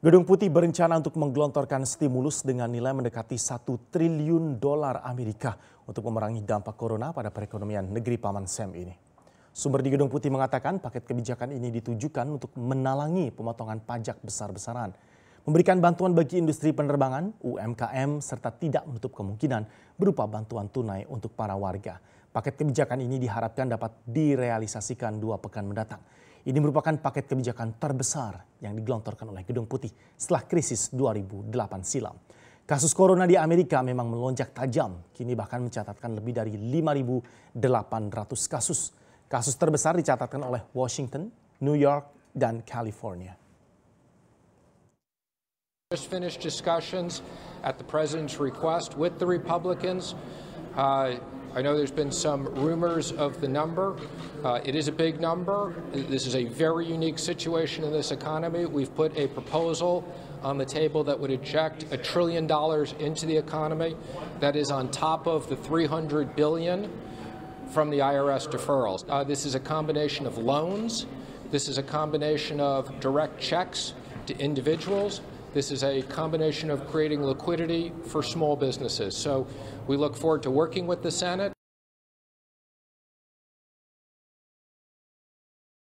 Gedung Putih berencana untuk menggelontorkan stimulus dengan nilai mendekati satu triliun dolar Amerika untuk memerangi dampak corona pada perekonomian negeri Paman Sam ini. Sumber di Gedung Putih mengatakan paket kebijakan ini ditujukan untuk menalangi pemotongan pajak besar-besaran, memberikan bantuan bagi industri penerbangan, UMKM, serta tidak menutup kemungkinan berupa bantuan tunai untuk para warga. Paket kebijakan ini diharapkan dapat direalisasikan dua pekan mendatang. Ini merupakan paket kebijakan terbesar yang digelontorkan oleh Gedung Putih setelah krisis 2008 silam. Kasus corona di Amerika memang melonjak tajam, kini bahkan mencatatkan lebih dari 5.800 kasus. Kasus terbesar dicatatkan oleh Washington, New York, dan California. Just finished discussions at the president's request with the Republicans. Uh, I know there's been some rumors of the number. Uh, it is a big number. This is a very unique situation in this economy. We've put a proposal on the table that would inject a trillion dollars into the economy. That is on top of the 300 billion from the IRS deferrals. Uh, this is a combination of loans. This is a combination of direct checks to individuals. This is a combination of creating liquidity for small businesses. So we look forward to working with the Senate.